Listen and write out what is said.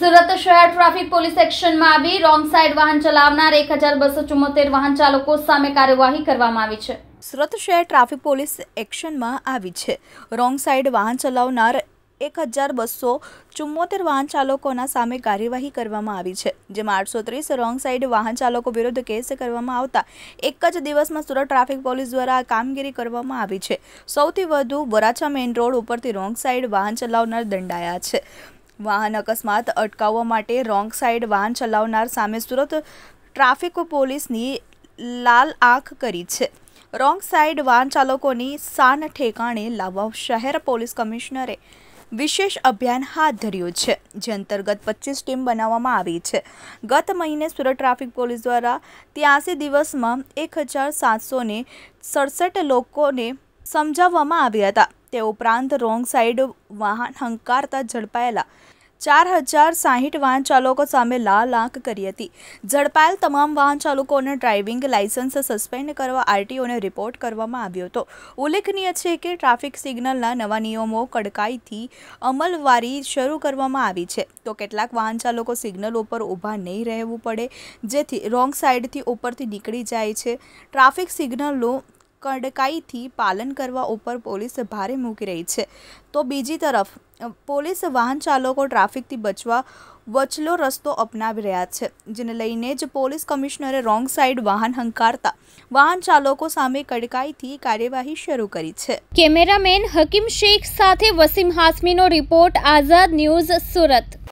સુરત શહેર traffic police એક્શનમાં આવી wrong side વાહન ચલાવનાર એક હજાર બસો ચુમ્મોતેર વાહન ચાલકો સામે કાર્યવાહી કરવામાં આવી છે સુરત શહેર ટ્રાફિક પોલીસ એક્શનમાં આવી છે રોંગ સાઈડ વાહન ચલાવનાર એક હજાર બસો ચુમ્મોતેર વાહન ચાલકોના સામે કાર્યવાહી કરવામાં આવી છે જેમાં આઠસો ત્રીસ રોંગ સાઈડ વાહન ચાલકો વિરુદ્ધ કેસ કરવામાં આવતા એક જ દિવસમાં સુરત ટ્રાફિક પોલીસ દ્વારા કામગીરી કરવામાં આવી છે સૌથી વધુ વરાછા મેઇન રોડ ઉપરથી રોંગ સાઈડ વાહન ચલાવનાર દંડાયા છે વાહન અકસ્માત અટકાવવા માટે રોંગ સાઈડ વાહન ચલાવનાર સામે સુરત ટ્રાફિક પોલીસની લાલ આંખ કરી છે રોંગ સાઈડ વાહન ચાલકોની સાન ઠેકાણે લાવવા શહેર પોલીસ કમિશનરે વિશેષ અભિયાન હાથ ધર્યું છે જે અંતર્ગત પચીસ ટીમ બનાવવામાં આવી છે ગત મહિને સુરત ટ્રાફિક પોલીસ દ્વારા ત્યાસી દિવસમાં એક હજાર સાતસોને સડસઠ લોકોને સમજાવવામાં આવ્યા હતા તે ઉપરાંત રોંગ સાઈડ વાહન હંકારતા ઝડપાયેલા ચાર હજાર સાહીઠ વાહન ચાલકો સામે લાલ આંખ કરી હતી ઝડપાયેલ તમામ વાહન ચાલકોને ડ્રાઇવિંગ લાઇસન્સ સસ્પેન્ડ કરવા આરટીઓને રિપોર્ટ કરવામાં આવ્યો હતો ઉલ્લેખનીય છે કે ટ્રાફિક સિગ્નલના નવા નિયમો કડકાઈથી અમલવારી શરૂ કરવામાં આવી છે તો કેટલાક વાહન ચાલકો સિગ્નલ ઉપર ઊભા નહીં રહેવું પડે જેથી રોંગ સાઈડથી ઉપરથી નીકળી જાય છે ટ્રાફિક સિગ્નલનું કડકાઈથી પાલન કરવા ઉપર પોલીસ ભારે મૂકી રહી છે તો બીજી તરફ પોલીસ વાહન ચાલકો ટ્રાફિકથી બચવા વચલો રસ્તો અપનાવી રહ્યા છે જેને લઈને જ પોલીસ કમિશનરે રોંગ સાઈડ વાહન હંકારતા વાહન ચાલકો સામે કડકાઈથી કાર્યવાહી શરૂ કરી છે કેમેરામેન હકીમ શેખ સાથે વસીમ હાસમીનો રિપોર્ટ આઝાદ ન્યૂઝ સુરત